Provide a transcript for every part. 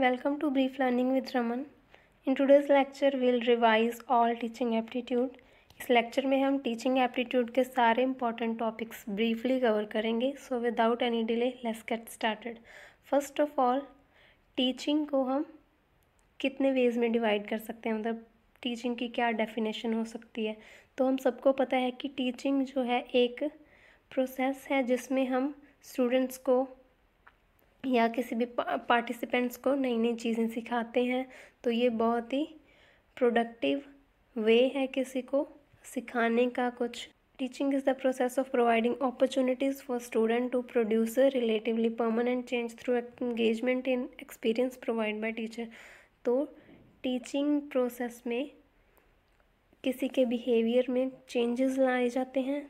welcome to brief learning with Raman in today's lecture will revise all teaching aptitude इस lecture में हम teaching aptitude के सारे important topics briefly cover करेंगे so without any delay let's get started first of all teaching को हम कितने veg में डिवाइड कर सकते हैं मतलब टीचिंग की क्या डेफिनेशन हो सकती है तो हम सबको पता है कि टीचिंग जो है एक प्रोसेस है जिसमें हम स्टूडेंट्स को या किसी भी पार्टिसिपेंट्स को नई नई चीज़ें सिखाते हैं तो ये बहुत ही प्रोडक्टिव वे है किसी को सिखाने का कुछ teaching is the process of providing opportunities for student to produce relatively permanent change through engagement in experience provide by teacher तो टीचिंग प्रोसेस में किसी के बिहेवियर में चेंजेस लाए जाते हैं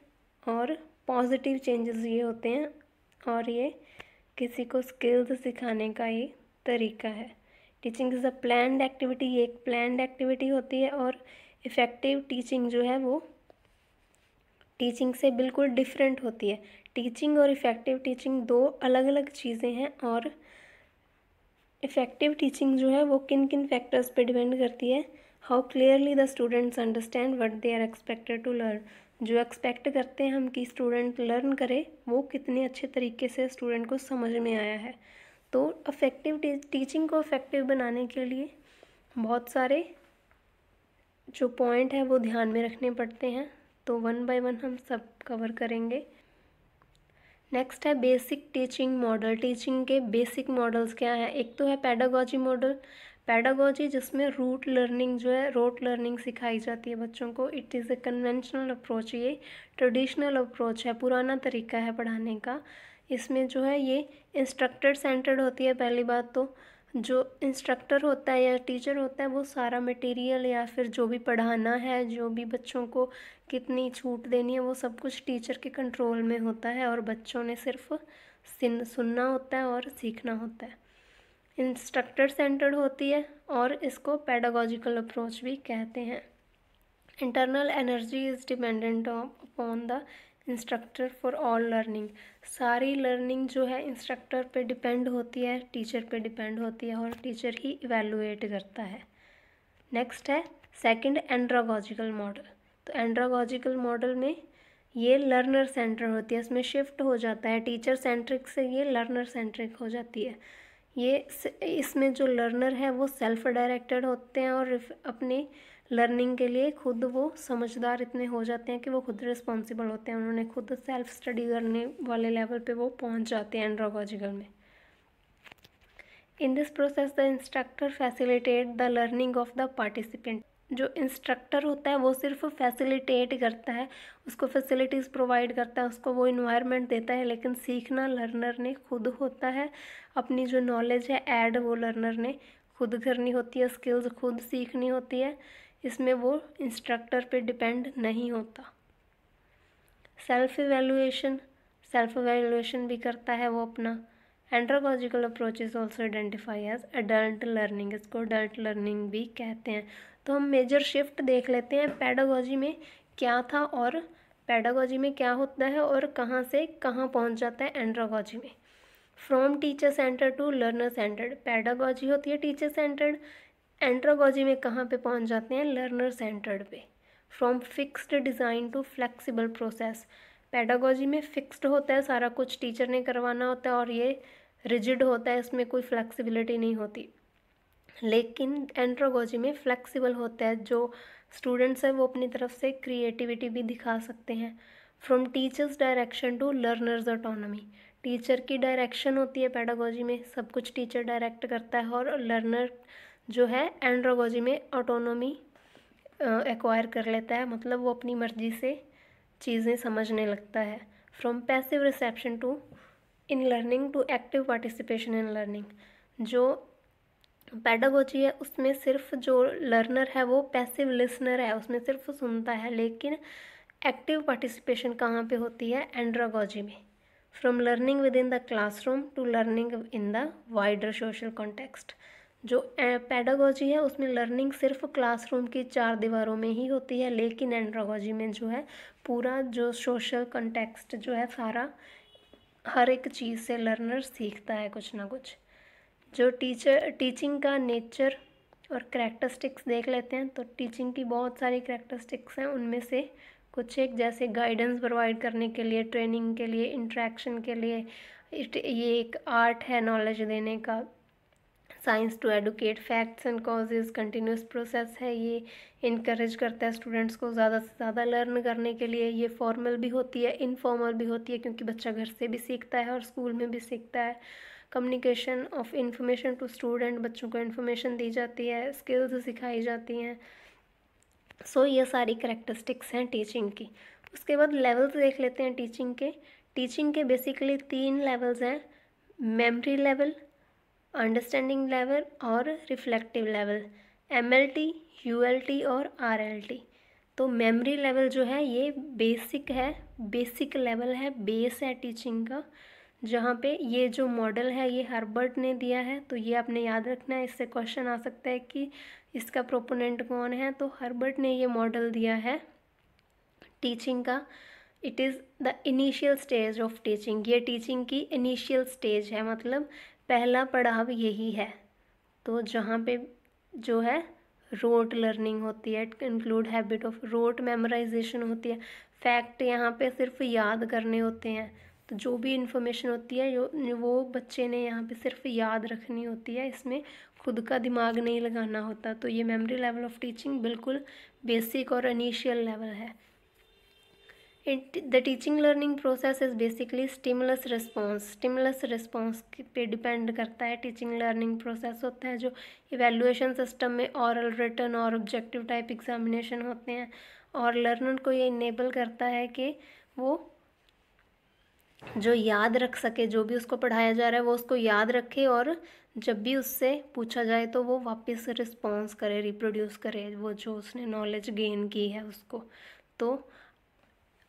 और पॉजिटिव चेंजेस ये होते हैं और ये किसी को स्किल्स सिखाने का ये तरीका है teaching is a planned activity एक प्लान्ड एक्टिविटी होती है और इफ़ेक्टिव टीचिंग जो है वो टीचिंग से बिल्कुल डिफरेंट होती है टीचिंग और इफ़ेक्टिव टीचिंग दो अलग अलग चीज़ें हैं और इफ़ेक्टिव टीचिंग जो है वो किन किन फैक्टर्स पे डिपेंड करती है how clearly the students understand what they are expected to learn जो एक्सपेक्ट करते हैं हम कि स्टूडेंट लर्न करे वो कितने अच्छे तरीके से स्टूडेंट को समझ में आया है तो अफेक्टिव टीचिंग को अफेक्टिव बनाने के लिए बहुत सारे जो पॉइंट है वो ध्यान में रखने पड़ते हैं तो वन बाय वन हम सब कवर करेंगे नेक्स्ट है बेसिक टीचिंग मॉडल टीचिंग के बेसिक मॉडल्स क्या हैं एक तो है पैडागॉजी मॉडल पैडागोजी जिसमें रूट लर्निंग जो है रोट लर्निंग सिखाई जाती है बच्चों को it is a conventional approach ये ट्रेडिशनल अप्रोच है पुराना तरीका है पढ़ाने का इसमें जो है ये इंस्ट्रक्टर सेंटर्ड होती है पहली बात तो जो इंस्ट्रक्टर होता है या टीचर होता है वो सारा मटेरियल या फिर जो भी पढ़ाना है जो भी बच्चों को कितनी छूट देनी है वो सब कुछ टीचर के कंट्रोल में होता है और बच्चों ने सिर्फ सुनना होता है और सीखना होता है इंस्ट्रक्टर सेंटर्ड होती है और इसको पेडागॉजिकल अप्रोच भी कहते हैं internal energy is dependent upon the instructor for all learning सारी लर्निंग जो है इंस्ट्रक्टर पे डिपेंड होती है टीचर पे डिपेंड होती है और टीचर ही इवेलुएट करता है नेक्स्ट है सेकंड एंड्रागॉजिकल मॉडल तो एंड्रागोजिकल मॉडल में ये लर्नर सेंटर होती है इसमें शिफ्ट हो जाता है टीचर सेंट्रिक से ये लर्नर सेंट्रिक हो जाती है ये इसमें जो लर्नर है वो सेल्फ डायरेक्टेड होते हैं और अपने लर्निंग के लिए खुद वो समझदार इतने हो जाते हैं कि वो खुद रिस्पॉन्सिबल होते हैं उन्होंने खुद सेल्फ स्टडी करने वाले लेवल पे वो पहुंच जाते हैं एंड्रोलॉजिकल में in this process the instructor facilitate the learning of the participant जो इंस्ट्रक्टर होता है वो सिर्फ फैसिलिटेट करता है उसको फैसिलिटीज़ प्रोवाइड करता है उसको वो इन्वायरमेंट देता है लेकिन सीखना लर्नर ने खुद होता है अपनी जो नॉलेज है ऐड वो लर्नर ने खुद करनी होती है स्किल्स खुद सीखनी होती है इसमें वो इंस्ट्रक्टर पे डिपेंड नहीं होता सेल्फ एवेलुएशन सेल्फ एवेलुएशन भी करता है वो अपना andragogical approach is also identify as adult learning इसको अडल्ट लर्निंग भी कहते हैं तो हम मेजर शिफ्ट देख लेते हैं पैडागोजी में क्या था और पैडागोजी में क्या होता है और कहाँ से कहाँ पहुँच जाता है एंड्रागोजी में from teacher center to learner centered pedagogy होती है टीचर सेंटर्ड एंड्रागोजी में कहाँ पे पहुँच जाते हैं लर्नर सेंटर्ड पे from fixed design to flexible process pedagogy में फिक्स्ड होता है सारा कुछ टीचर ने करवाना होता है और ये रिजिड होता है इसमें कोई फ्लैक्सीबिलिटी नहीं होती लेकिन एंड्रोगोजी में फ्लेक्सिबल होता है जो स्टूडेंट्स हैं वो अपनी तरफ से क्रिएटिविटी भी दिखा सकते हैं from teacher's direction to learner's autonomy teacher की डायरेक्शन होती है पैडागोजी में सब कुछ टीचर डायरेक्ट करता है और लर्नर जो है एंड्रोगोजी में ऑटोनोमी एक्वायर कर लेता है मतलब वो अपनी मर्जी से चीज़ें समझने लगता है from passive reception to in learning to active participation in learning जो पैडागोजी है उसमें सिर्फ जो लर्नर है वो पैसिव लिसनर है उसमें सिर्फ सुनता है लेकिन एक्टिव पार्टिसिपेशन कहाँ पे होती है एंड्रागोजी में from learning within the classroom to learning in the wider social context जो पैडागोजी है उसमें लर्निंग सिर्फ क्लासरूम की चार दीवारों में ही होती है लेकिन एंड्रागोजी में जो है पूरा जो सोशल कॉन्टेक्स्ट जो है सारा हर एक चीज़ से लर्नर सीखता है कुछ ना कुछ जो टीचर टीचिंग का नेचर और करेक्टरिस्टिक्स देख लेते हैं तो टीचिंग की बहुत सारी करेक्टरिस्टिक्स हैं उनमें से कुछ एक जैसे गाइडेंस प्रोवाइड करने के लिए ट्रेनिंग के लिए इंट्रैक्शन के लिए ये एक आर्ट है नॉलेज देने का science to educate facts and causes continuous process है ये इनक्रेज करता है स्टूडेंट्स को ज़्यादा से ज़्यादा लर्न करने के लिए ये फॉर्मल भी होती है इनफॉर्मल भी होती है क्योंकि बच्चा घर से भी सीखता है और स्कूल में भी सीखता है communication of information to student बच्चों को इन्फॉर्मेशन दी जाती है स्किल्स सिखाई जाती हैं सो so, ये सारी करेक्टरिस्टिक्स हैं टीचिंग की उसके बाद लेवल्स देख लेते हैं टीचिंग के टीचिंग के बेसिकली तीन लेवल्स हैं मेमरी लेवल अंडरस्टैंडिंग लेवल और reflective level M L T U L T और आर एल टी तो मेमरी लेवल जो है ये बेसिक है बेसिक लेवल है बेस है टीचिंग का जहाँ पे ये जो मॉडल है ये हर्बर्ट ने दिया है तो ये आपने याद रखना है इससे क्वेश्चन आ सकता है कि इसका प्रोपोनेंट कौन है तो हर्बर्ट ने ये मॉडल दिया है टीचिंग का it is the initial stage of teaching ये टीचिंग की इनिशियल स्टेज है मतलब पहला पड़ाव यही है तो जहाँ पे जो है रोट लर्निंग होती है it include habit of rote memorization होती है फैक्ट यहाँ पे सिर्फ याद करने होते हैं तो जो भी इन्फॉर्मेशन होती है वो बच्चे ने यहाँ पे सिर्फ याद रखनी होती है इसमें खुद का दिमाग नहीं लगाना होता तो ये मेमोरी लेवल ऑफ टीचिंग बिल्कुल बेसिक और इनिशियल लेवल है the teaching learning process is basically stimulus response stimulus response पे डिपेंड करता है टीचिंग लर्निंग प्रोसेस होता है जो इवेल्युएशन सिस्टम में औरल रिटर्न और ऑब्जेक्टिव टाइप एग्जामिनेशन होते हैं और लर्नर को ये इनेबल करता है कि वो जो याद रख सके जो भी उसको पढ़ाया जा रहा है वो उसको याद रखे और जब भी उससे पूछा जाए तो वो वापस रिस्पॉन्स करे रिप्रोड्यूस करे वो जो उसने नॉलेज गेन की है उसको तो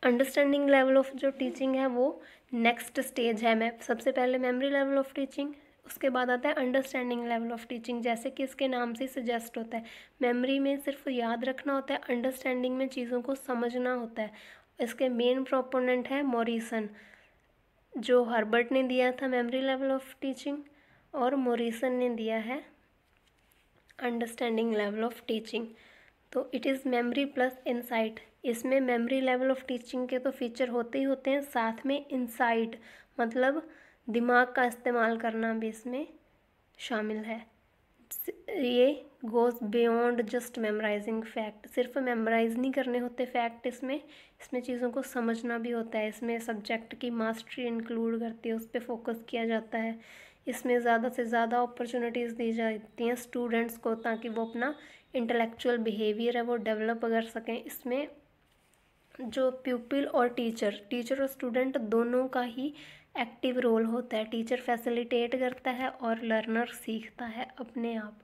अंडरस्टैंडिंग लेवल ऑफ जो टीचिंग है वो नेक्स्ट स्टेज है मैं सबसे पहले मेमोरी लेवल ऑफ टीचिंग उसके बाद आता है अंडरस्टैंडिंग लेवल ऑफ टीचिंग जैसे कि इसके नाम से सजेस्ट होता है मेमोरी में सिर्फ याद रखना होता है अंडरस्टैंडिंग में चीज़ों को समझना होता है इसके मेन प्रोपोनेंट है मॉरिसन जो हर्बर्ट ने दिया था मेमोरी लेवल ऑफ टीचिंग और मोरिसन ने दिया है अंडरस्टैंडिंग लेवल ऑफ टीचिंग तो it is memory plus insight इसमें मेमोरी लेवल ऑफ टीचिंग के तो फीचर होते ही होते हैं साथ में इंसाइट मतलब दिमाग का इस्तेमाल करना भी इसमें शामिल है ये goes beyond just memorizing fact सिर्फ मेमोराइज नहीं करने होते फैक्ट इसमें इसमें चीज़ों को समझना भी होता है इसमें सब्जेक्ट की मास्टरी इंक्लूड करती है उस पर फोकस किया जाता है इसमें ज़्यादा से ज़्यादा अपॉर्चुनिटीज़ दी जाती हैं स्टूडेंट्स को ताकि वो अपना इंटेलेक्चुअल बिहेवियर है वो डेवलप कर सकें इसमें जो प्यूपिल और टीचर टीचर और स्टूडेंट दोनों का ही एक्टिव रोल होता है टीचर फैसिलिटेट करता है और लर्नर सीखता है अपने आप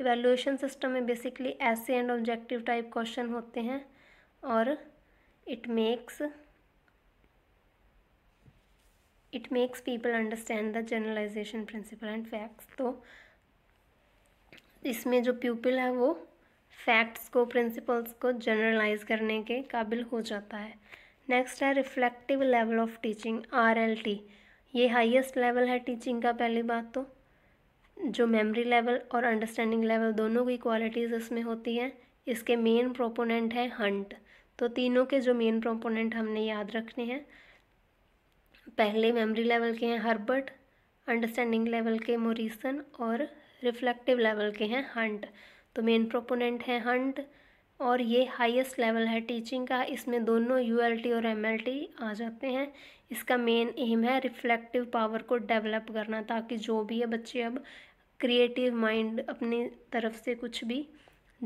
इवेल्यूशन सिस्टम में basically essay and objective type question होते हैं और it makes it makes people understand the generalization principle and facts तो इसमें जो प्यूपल है वो फैक्ट्स को प्रिंसिपल्स को जनरलाइज करने के काबिल हो जाता है नेक्स्ट है reflective level of teaching R L T ये हाईएस्ट लेवल है टीचिंग का पहली बात तो जो मेमोरी लेवल और अंडरस्टैंडिंग लेवल दोनों की क्वालिटीज़ इसमें होती हैं इसके मेन प्रोपोनेंट है हंट तो तीनों के जो मेन प्रोपोनेंट हमने याद रखने हैं पहले मेमोरी लेवल के हैं हर्बर्ट अंडरस्टैंडिंग लेवल के मोरिसन और रिफ्लेक्टिव लेवल के हैं हंट तो मेन प्रोपोनेंट है हंट और ये हाईएस्ट लेवल है टीचिंग का इसमें दोनों यू और एम आ जाते हैं इसका मेन एम है रिफ्लेक्टिव पावर को डेवलप करना ताकि जो भी है बच्चे अब क्रिएटिव माइंड अपनी तरफ से कुछ भी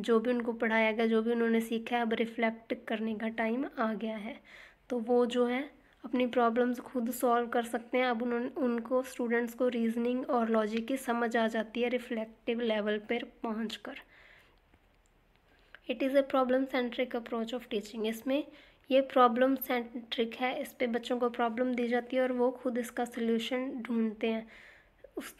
जो भी उनको पढ़ाया गया जो भी उन्होंने सीखा है अब रिफ़्लेक्ट करने का टाइम आ गया है तो वो जो है अपनी प्रॉब्लम्स खुद सॉल्व कर सकते हैं अब उन्होंने उनको स्टूडेंट्स को रीजनिंग और लॉजिक की समझ आ जाती है रिफ्लेक्टिव लेवल पर पहुँच कर it is a problem centric approach of teaching इसमें ये प्रॉब्लम सेंट्रिक है इस पर बच्चों को प्रॉब्लम दी जाती है और वो खुद इसका सोल्यूशन ढूंढते हैं उस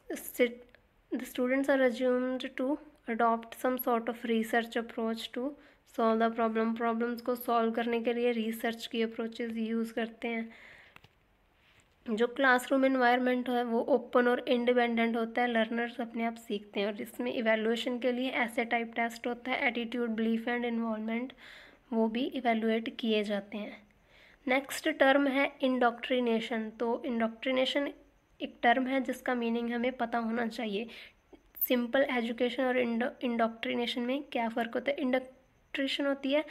the students are assumed to adopt some sort of research approach to solve the problem problems को solve करने के लिए research की approaches use करते हैं जो क्लासरूम इन्वायरमेंट है वो ओपन और इंडिपेंडेंट होता है लर्नर्स अपने आप सीखते हैं और इसमें इवेलुएशन के लिए ऐसे टाइप टेस्ट होता है एटीट्यूड बिलीफ एंड इन्वॉलमेंट वो भी इवेलुएट किए जाते हैं नेक्स्ट टर्म है इंडोक्ट्रिनेशन तो इंडोक्ट्रिनेशन एक टर्म है जिसका मीनिंग हमें पता होना चाहिए सिंपल एजुकेशन और इंडो इंडोक्ट्रिनेशन में क्या फ़र्क होता है इंडोक्ट्रेशन होती है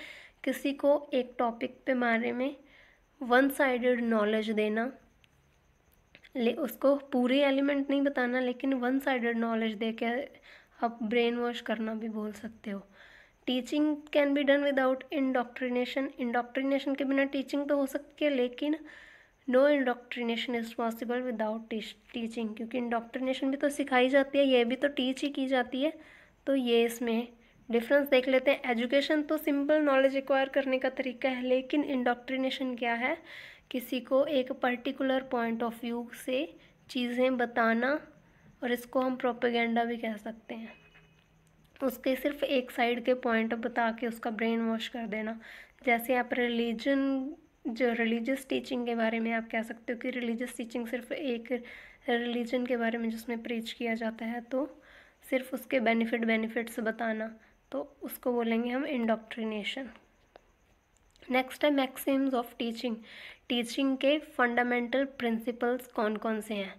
किसी को एक टॉपिक पे बारे में वन साइडेड नॉलेज देना ले उसको पूरे एलिमेंट नहीं बताना लेकिन वन साइडेड नॉलेज दे के आप ब्रेन वॉश करना भी बोल सकते हो teaching can be done without indoctrination indoctrination के बिना टीचिंग तो हो सकती है लेकिन no indoctrination is possible without teaching क्योंकि इंडोक्ट्रिनेशन भी तो सिखाई जाती है ये भी तो टीच ही की जाती है तो ये इसमें डिफरेंस देख लेते हैं एजुकेशन तो सिंपल नॉलेज एक्वायर करने का तरीका है लेकिन इंडॉक्ट्रिनेशन क्या है किसी को एक पर्टिकुलर पॉइंट ऑफ व्यू से चीज़ें बताना और इसको हम प्रोपेगेंडा भी कह सकते हैं उसके सिर्फ एक साइड के पॉइंट बता के उसका ब्रेन वॉश कर देना जैसे आप रिलीजन जो रिलीजियस टीचिंग के बारे में आप कह सकते हो कि रिलीजियस टीचिंग सिर्फ एक रिलीजन के बारे में जिसमें प्रीच किया जाता है तो सिर्फ उसके बेनिफिट बेनिफिट्स बताना तो उसको बोलेंगे हम इंडोक्ट्रिनेशन नेक्स्ट है मैक्सिम्स ऑफ टीचिंग टीचिंग के फंडामेंटल प्रिंसिपल्स कौन कौन से हैं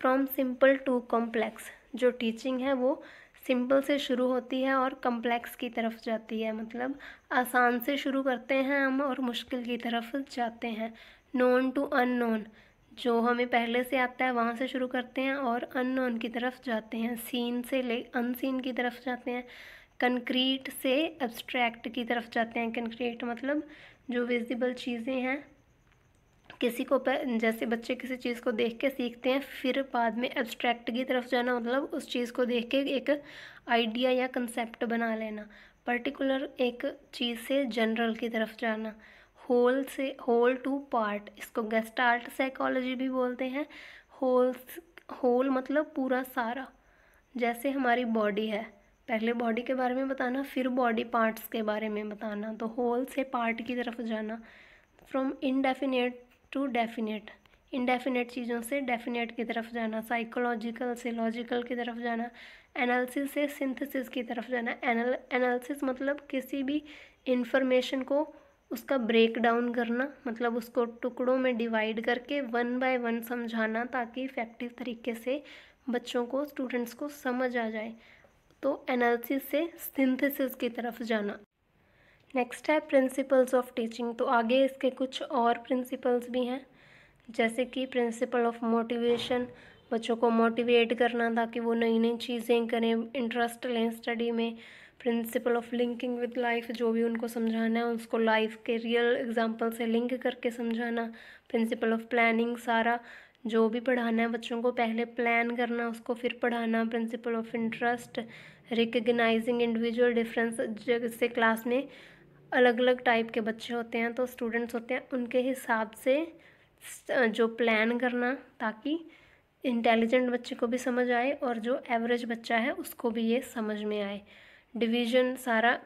फ्रॉम सिंपल टू कॉम्प्लेक्स जो टीचिंग है वो सिंपल से शुरू होती है और कम्प्लेक्स की तरफ जाती है मतलब आसान से शुरू करते हैं हम और मुश्किल की तरफ जाते हैं नोन टू अननोन जो हमें पहले से आता है वहाँ से शुरू करते हैं और अननोन की तरफ जाते हैं सीन से ले अनसीन की तरफ जाते हैं कंक्रीट से एब्स्ट्रैक्ट की तरफ जाते हैं कंक्रीट मतलब जो विजिबल चीज़ें हैं किसी को जैसे बच्चे किसी चीज़ को देख के सीखते हैं फिर बाद में एब्स्ट्रैक्ट की तरफ जाना मतलब उस चीज़ को देख के एक आइडिया या कंसेप्ट बना लेना पर्टिकुलर एक चीज़ से जनरल की तरफ जाना होल से होल टू पार्ट इसको गेस्ट आर्ट साइकोलॉजी भी बोलते हैं होल होल मतलब पूरा सारा जैसे हमारी बॉडी है पहले बॉडी के बारे में बताना फिर बॉडी पार्ट्स के बारे में बताना तो होल से पार्ट की तरफ जाना from indefinite to definite indefinite चीज़ों से डेफिनेट की तरफ जाना साइकोलॉजिकल से लॉजिकल की तरफ जाना एनालिसिस से सिंथेसिस की तरफ जाना एनाल एनालिसिस मतलब किसी भी इंफॉर्मेशन को उसका ब्रेक डाउन करना मतलब उसको टुकड़ों में डिवाइड करके वन बाय वन समझाना ताकि इफ़ेक्टिव तरीके से बच्चों को स्टूडेंट्स को समझ आ जाए तो एनालिसिस से सिंथेसिस की तरफ जाना नेक्स्ट है प्रिंसिपल्स ऑफ टीचिंग तो आगे इसके कुछ और प्रिंसिपल्स भी हैं जैसे कि प्रिंसिपल ऑफ मोटिवेशन बच्चों को मोटिवेट करना ताकि वो नई नई चीज़ें करें इंटरेस्ट लें स्टडी में principle of linking with life जो भी उनको समझाना है उसको लाइफ के रियल एग्जाम्पल से लिंक करके समझाना प्रिंसिपल ऑफ प्लानिंग सारा जो भी पढ़ाना है बच्चों को पहले प्लान करना उसको फिर पढ़ाना principle of interest recognizing individual difference जैसे क्लास में अलग अलग टाइप के बच्चे होते हैं तो स्टूडेंट्स होते हैं उनके हिसाब से जो प्लान करना ताकि इंटेलिजेंट बच्चे को भी समझ आए और जो एवरेज बच्चा है उसको भी ये समझ में आए डिवीजन सारा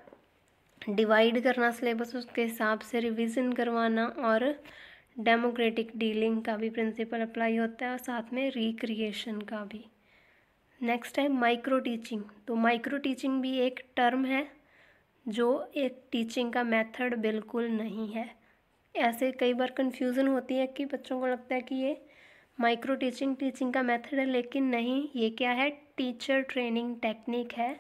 डिवाइड करना सिलेबस उसके हिसाब से रिवीजन करवाना और डेमोक्रेटिक डीलिंग का भी प्रिंसिपल अप्लाई होता है और साथ में रिक्रिएशन का भी नेक्स्ट है माइक्रो टीचिंग तो माइक्रो टीचिंग भी एक टर्म है जो एक टीचिंग का मेथड बिल्कुल नहीं है ऐसे कई बार कन्फ्यूज़न होती है कि बच्चों को लगता है कि ये माइक्रो टीचिंग टीचिंग का मेथड है लेकिन नहीं ये क्या है टीचर ट्रेनिंग टेक्निक है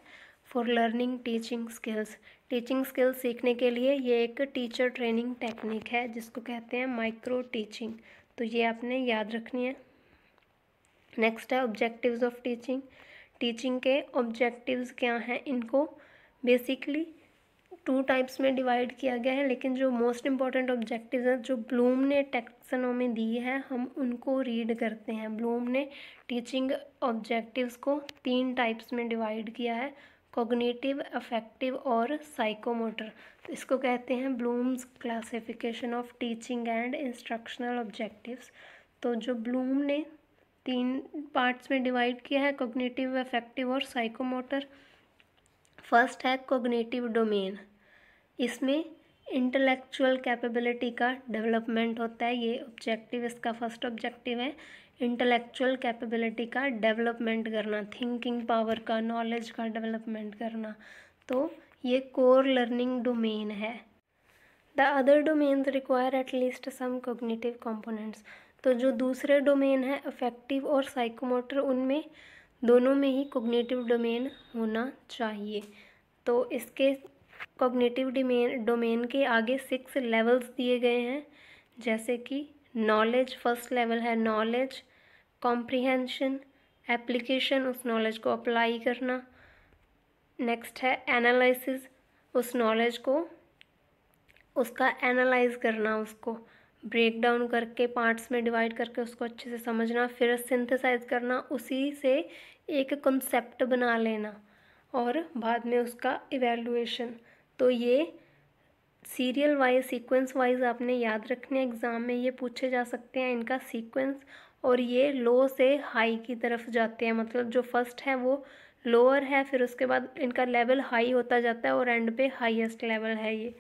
for learning teaching skills teaching skills सीखने के लिए ये एक टीचर ट्रेनिंग टेक्निक है जिसको कहते हैं माइक्रो टीचिंग तो ये आपने याद रखनी है नेक्स्ट है ऑब्जेक्टिव्स ऑफ टीचिंग टीचिंग के ऑब्जेक्टिव्स क्या हैं इनको बेसिकली टू टाइप्स में डिवाइड किया गया है लेकिन जो मोस्ट इम्पॉर्टेंट ऑब्जेक्टिव हैं जो ब्लूम ने टेक्सनोमी दी है हम उनको रीड करते हैं ब्लूम ने टीचिंग ऑब्जेक्टिव्स को तीन टाइप्स में डिवाइड किया है कॉग्निटिव अफेक्टिव और साइकोमोटर तो इसको कहते हैं Bloom's classification of teaching and instructional objectives तो जो ब्लूम ने तीन पार्ट्स में डिवाइड किया है कॉग्निटिव अफेक्टिव और साइकोमोटर फर्स्ट है कोग्नेटिव डोमेन इसमें इंटेलेक्चुअल कैपेबिलिटी का डेवलपमेंट होता है ये ऑब्जेक्टिव इसका फर्स्ट ऑब्जेक्टिव है इंटेलेक्चुअल कैपेबिलिटी का डेवलपमेंट करना थिंकिंग पावर का नॉलेज का डेवलपमेंट करना तो ये कोर लर्निंग डोमेन है the other domains require at least some cognitive components तो जो दूसरे डोमेन है अफेक्टिव और साइकोमोटर उनमें दोनों में ही कोग्निटिव डोमेन होना चाहिए तो इसके कॉग्निटिव डोमेन डोमेन के आगे सिक्स लेवल्स दिए गए हैं जैसे कि नॉलेज फर्स्ट लेवल है नॉलेज कॉम्प्रिहेंशन एप्लीकेशन उस नॉलेज को अप्लाई करना नेक्स्ट है एनालिसिस उस नॉलेज को उसका एनालाइज करना उसको ब्रेक डाउन करके पार्ट्स में डिवाइड करके उसको अच्छे से समझना फिर सिंथेसाइज करना उसी से एक कंसेप्ट बना लेना और बाद में उसका इवेलुएशन तो ये सीरियल वाइज सीक्वेंस वाइज आपने याद रखने एग्ज़ाम में ये पूछे जा सकते हैं इनका सीक्वेंस और ये लो से हाई की तरफ जाते हैं मतलब जो फर्स्ट है वो लोअर है फिर उसके बाद इनका लेवल हाई होता जाता है और एंड पे हाईएस्ट लेवल है ये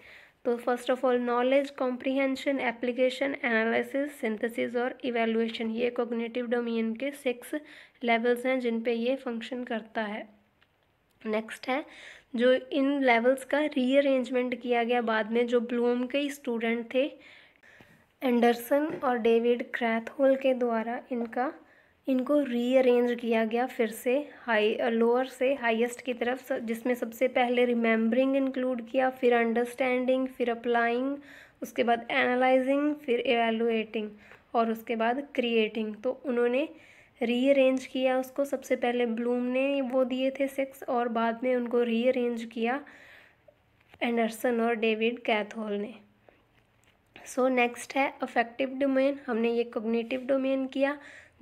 तो first of all knowledge comprehension application analysis synthesis और इवेलुएशन ये कोग्नेटिव डोमेन के सिक्स लेवल्स हैं जिन पे ये फंक्शन करता है नेक्स्ट है जो इन लेवल्स का रीअरेंजमेंट किया गया बाद में जो ब्लूम के स्टूडेंट थे एंडरसन और डेविड क्रैथहोल के द्वारा इनका इनको रीअरेंज किया गया फिर से हाई लोअर से हाईएस्ट की तरफ जिसमें सबसे पहले रिमेंबरिंग इंक्लूड किया फिर अंडरस्टैंडिंग फिर अप्लाइंग उसके बाद एनालाइजिंग फिर एवेलुएटिंग और उसके बाद क्रिएटिंग तो उन्होंने रीअरेंज किया उसको सबसे पहले ब्लूम ने वो दिए थे सिक्स और बाद में उनको रीअरेंज किया एंडरसन और डेविड कैथोल ने सो so, नेक्स्ट है अफेक्टिव डोमेन हमने ये कोग्नेटिव डोमेन किया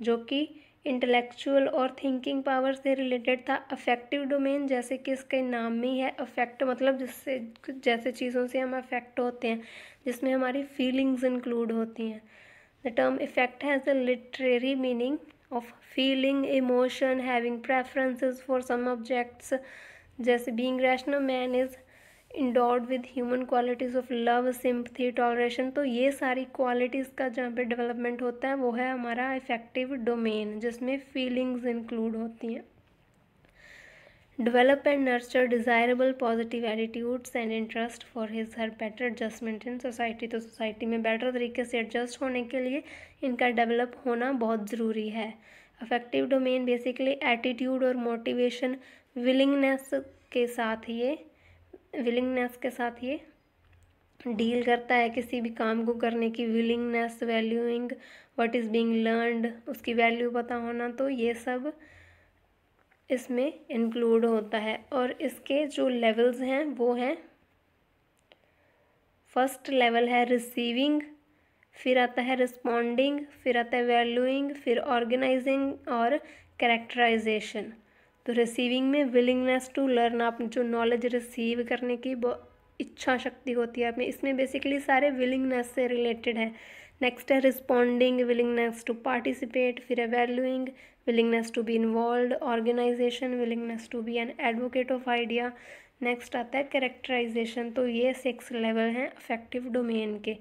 जो कि इंटेलेक्चुअल और थिंकिंग पावर से रिलेटेड था अफेक्टिव डोमेन जैसे कि इसके नाम में ही है अफेक्ट मतलब जिससे जैसे चीज़ों से हम अफेक्ट होते हैं जिसमें हमारी फीलिंग्स इंक्लूड होती हैं the term effect has a literary meaning of feeling emotion having preferences for some objects just being rational man is endowed with human qualities of love sympathy toleration तो ये सारी qualities का जहाँ पे development होता है वो है हमारा इफेक्टिव डोमेन जिसमें फीलिंग्स इंक्लूड होती हैं develop and nurture desirable positive attitudes and interest for his her better adjustment in society तो सोसाइटी में better तरीके से एडजस्ट होने के लिए इनका डेवलप होना बहुत ज़रूरी है अफेक्टिव डोमेन बेसिकली एटीट्यूड और मोटिवेशन विलिंगनेस के साथ ये विलिंगनेस के साथ ये डील करता है किसी भी काम को करने की willingness valuing what is being learned उसकी वैल्यू पता होना तो ये सब इसमें इंक्लूड होता है और इसके जो लेवल्स हैं वो हैं फर्स्ट लेवल है रिसीविंग फिर आता है रिस्पॉन्डिंग फिर आता है वैल्यूइंग फिर ऑर्गेनाइजिंग और करेक्टराइजेशन तो रिसीविंग में विलिंगनेस टू लर्न आप जो नॉलेज रिसीव करने की इच्छा शक्ति होती है अपनी इसमें बेसिकली सारे विलिंगनेस से रिलेटेड है नेक्स्ट है रिस्पॉन्डिंग विलिंगनेस टू पार्टिसिपेट फिर है valuing willingness to be involve organisation willingness to be an advocate of idea next आता है करेक्टराइजेशन तो ये सिक्स लेवल हैं अफेक्टिव डोमेन के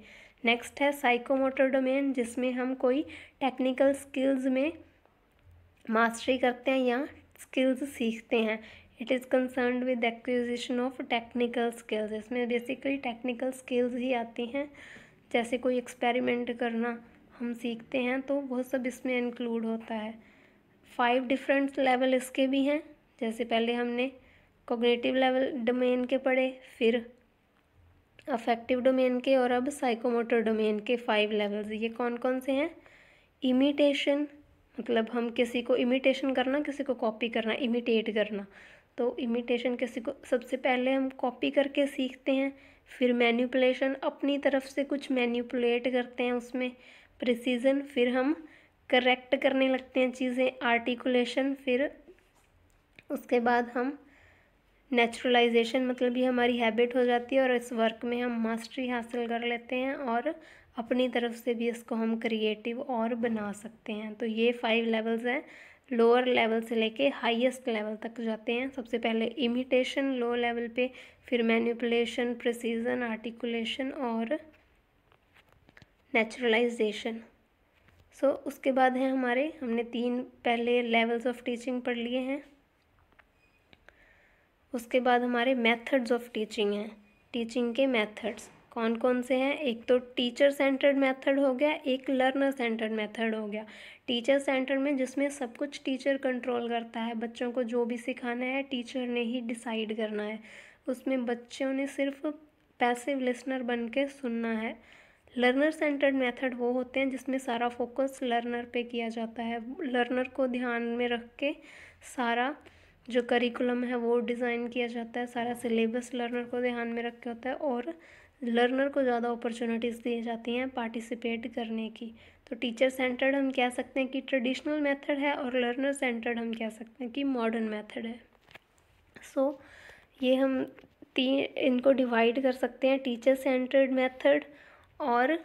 नेक्स्ट है साइकोमोटर डोमेन जिसमें हम कोई टेक्निकल स्किल्स में मास्टरी करते हैं या स्किल्स सीखते हैं it is concern with acquisition of technical skills इसमें बेसिकली टेक्निकल स्किल्स ही आती हैं जैसे कोई एक्सपेरिमेंट करना हम सीखते हैं तो वह सब इसमें इंक्लूड होता है फाइव डिफरेंट लेवल इसके भी हैं जैसे पहले हमने कोग्नेटिव लेवल डोमेन के पढ़े फिर अफेक्टिव डोमेन के और अब साइकोमोटर डोमेन के फाइव लेवल्स ये कौन कौन से हैं इमिटेशन मतलब हम किसी को इमिटेशन करना किसी को कॉपी करना इमिटेट करना तो इमिटेशन किसी को सबसे पहले हम कॉपी करके सीखते हैं फिर मैन्यूपलेशन अपनी तरफ से कुछ मैन्यूपलेट करते हैं उसमें प्रिसीजन फिर हम करेक्ट करने लगते हैं चीज़ें आर्टिकुलेशन फिर उसके बाद हम नेचुरलाइजेशन मतलब ये हमारी हैबिट हो जाती है और इस वर्क में हम मास्टरी हासिल कर लेते हैं और अपनी तरफ से भी इसको हम क्रिएटिव और बना सकते हैं तो ये फाइव लेवल्स हैं लोअर लेवल से लेके हाईएस्ट लेवल तक जाते हैं सबसे पहले इमिटेशन लो लेवल पे फिर मैनिपुलेशन प्रिसीजन आर्टिकुलेशन और नेचुरलाइजेशन सो so, उसके बाद हैं हमारे हमने तीन पहले लेवल्स ऑफ टीचिंग पढ़ लिए हैं उसके बाद हमारे मेथड्स ऑफ टीचिंग हैं टीचिंग के मेथड्स कौन कौन से हैं एक तो टीचर सेंटर्ड मेथड हो गया एक लर्नर सेंटर्ड मेथड हो गया टीचर सेंटर में जिसमें सब कुछ टीचर कंट्रोल करता है बच्चों को जो भी सिखाना है टीचर ने ही डिसाइड करना है उसमें बच्चों ने सिर्फ पैसिव लिसनर बन के सुनना है लर्नर सेंटर्ड मेथड वो होते हैं जिसमें सारा फोकस लर्नर पे किया जाता है लर्नर को ध्यान में रख के सारा जो करिकुलम है वो डिज़ाइन किया जाता है सारा सिलेबस लर्नर को ध्यान में रख के होता है और लर्नर को ज़्यादा अपॉर्चुनिटीज़ दी जाती हैं पार्टिसिपेट करने की तो टीचर सेंटर्ड हम कह सकते हैं कि ट्रेडिशनल मेथड है और लर्नर सेंटर्ड हम कह सकते हैं कि मॉडर्न मेथड है सो so, ये हम तीन इनको डिवाइड कर सकते हैं टीचर सेंटर्ड मेथड और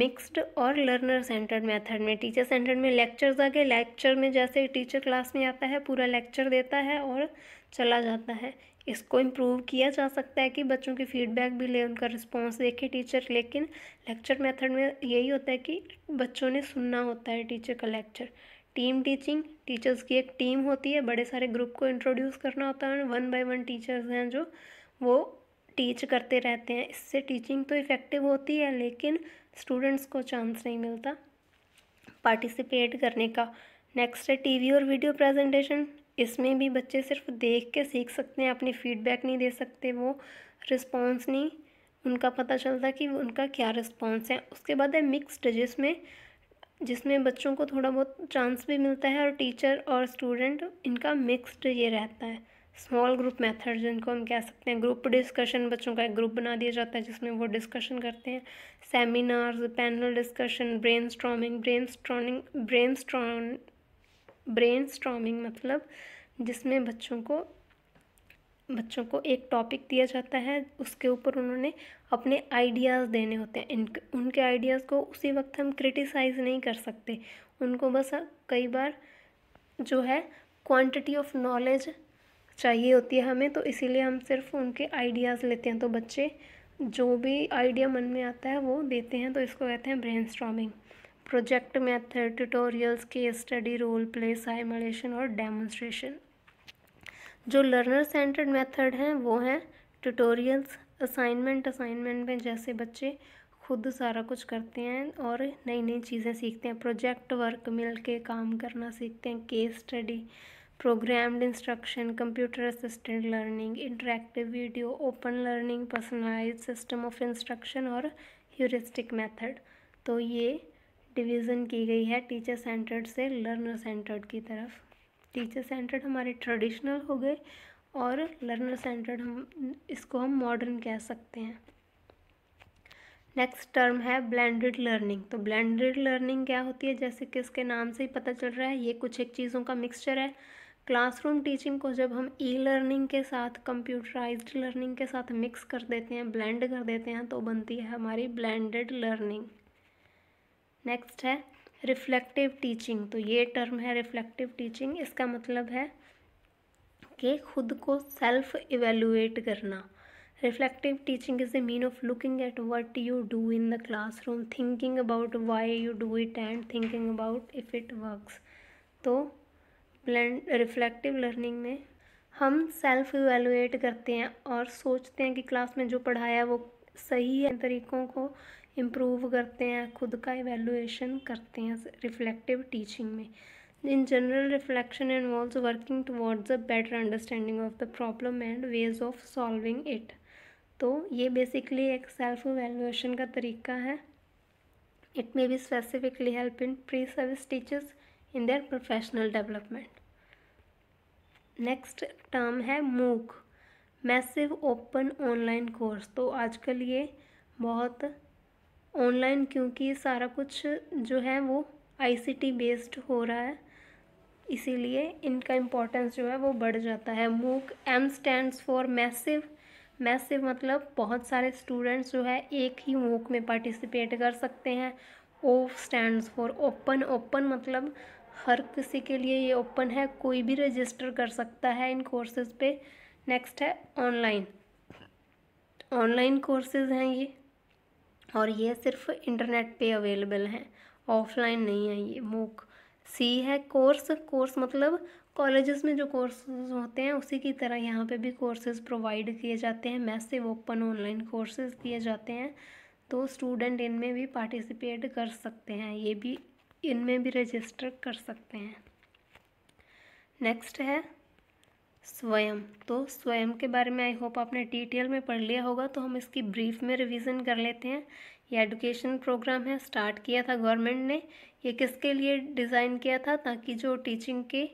मिक्स्ड और लर्नर सेंटर्ड मेथड में टीचर सेंटर्ड में लेक्चर्स आ गए लेक्चर में जैसे टीचर क्लास में आता है पूरा लेक्चर देता है और चला जाता है इसको इम्प्रूव किया जा सकता है कि बच्चों की फीडबैक भी ले उनका रिस्पॉन्स देखे टीचर लेकिन लेक्चर मेथड में यही होता है कि बच्चों ने सुनना होता है टीचर का लेक्चर टीम टीचिंग टीचर्स की एक टीम होती है बड़े सारे ग्रुप को इंट्रोड्यूस करना होता है वन बाय वन टीचर्स हैं जो वो टीच करते रहते हैं इससे टीचिंग तो इफ़ेक्टिव होती है लेकिन स्टूडेंट्स को चांस नहीं मिलता पार्टिसिपेट करने का नेक्स्ट है टीवी और वीडियो प्रेजेंटेशन इसमें भी बच्चे सिर्फ देख के सीख सकते हैं अपनी फीडबैक नहीं दे सकते वो रिस्पॉन्स नहीं उनका पता चलता कि उनका क्या रिस्पॉन्स है उसके बाद है मिक्सड जिसमें जिसमें बच्चों को थोड़ा बहुत चांस भी मिलता है और टीचर और स्टूडेंट इनका मिक्सड ये रहता है स्मॉल ग्रुप मेथड जिनको हम कह सकते हैं ग्रुप डिस्कशन बच्चों का एक ग्रुप बना दिया जाता है जिसमें वो डिस्कशन करते हैं seminars panel discussion brainstorming brainstorming brain brain मतलब जिसमें बच्चों को बच्चों को एक टॉपिक दिया जाता है उसके ऊपर उन्होंने अपने आइडियाज़ देने होते हैं इन उनके आइडियाज़ को उसी वक्त हम क्रिटिसाइज़ नहीं कर सकते उनको बस कई बार जो है क्वांटिटी ऑफ नॉलेज चाहिए होती है हमें तो इसीलिए हम सिर्फ उनके आइडियाज़ लेते हैं तो बच्चे जो भी आइडिया मन में आता है वो देते हैं तो इसको कहते हैं brain project method tutorials case study role play simulation और डेमोन्स्ट्रेशन जो लर्नर सेंटर्ड मेथड हैं वो हैं ट्यूटोरियल्स असाइनमेंट असाइनमेंट में जैसे बच्चे खुद सारा कुछ करते हैं और नई नई चीज़ें सीखते हैं प्रोजेक्ट वर्क मिल के काम करना सीखते हैं case study programmed instruction computer assistant learning interactive video open learning personalise system of instruction और ह्यूरिस्टिक मेथड तो ये डिवीज़न की गई है टीचर सेंटर्ड से लर्नर सेंटर्ड की तरफ टीचर सेंटर्ड हमारे ट्रेडिशनल हो गए और लर्नर सेंटर्ड हम इसको हम मॉडर्न कह सकते हैं नेक्स्ट टर्म है ब्लेंडेड लर्निंग तो ब्लेंडेड लर्निंग क्या होती है जैसे कि इसके नाम से ही पता चल रहा है ये कुछ एक चीज़ों का मिक्सचर है क्लासरूम टीचिंग को जब हम ई लर्निंग के साथ कंप्यूटराइज्ड लर्निंग के साथ मिक्स कर देते हैं ब्लेंड कर देते हैं तो बनती है हमारी ब्लेंडेड लर्निंग नेक्स्ट है रिफ्लेक्टिव टीचिंग तो ये टर्म है रिफ्लेक्टिव टीचिंग इसका मतलब है कि खुद को सेल्फ इवेलुएट करना reflective teaching is the mean of looking at what you do in the classroom thinking about why you do it and thinking about if it works तो reflective learning में हम सेल्फ इवेलुएट करते हैं और सोचते हैं कि क्लास में जो पढ़ाया वो सही है तरीक़ों को इम्प्रूव करते हैं खुद का एवेलुएशन करते हैं रिफ्लेक्टिव टीचिंग में in general reflection involve working towards a better understanding of the problem and ways of solving it तो ये बेसिकली एक सेल्फ एवेलुएशन का तरीका है it may be specifically help in pre service teachers in their professional development next term है MOOC massive open online course तो आजकल ये बहुत ऑनलाइन क्योंकि सारा कुछ जो है वो आईसीटी बेस्ड हो रहा है इसीलिए इनका इम्पोर्टेंस जो है वो बढ़ जाता है MOOC M stands for massive massive मतलब बहुत सारे स्टूडेंट्स जो है एक ही मूक में पार्टिसिपेट कर सकते हैं O stands for open open मतलब हर किसी के लिए ये ओपन है कोई भी रजिस्टर कर सकता है इन कोर्सेज़ पे नेक्स्ट है ऑनलाइन ऑनलाइन कोर्सेज़ हैं ये और ये सिर्फ इंटरनेट पे अवेलेबल है ऑफलाइन नहीं है ये मूक सी है कोर्स कोर्स मतलब कॉलेजेस में जो कोर्सेज होते हैं उसी की तरह यहाँ पे भी कोर्सेज प्रोवाइड किए जाते हैं मैसिव ओपन ऑनलाइन कोर्सेज किए जाते हैं तो स्टूडेंट इनमें भी पार्टिसिपेट कर सकते हैं ये भी इनमें भी रजिस्टर कर सकते हैं नेक्स्ट है स्वयं तो स्वयं के बारे में आई होप आपने डिटेल में पढ़ लिया होगा तो हम इसकी ब्रीफ में रिवीजन कर लेते हैं ये एडुकेशन प्रोग्राम है स्टार्ट किया था गवर्नमेंट ने ये किसके लिए डिज़ाइन किया था ताकि जो टीचिंग के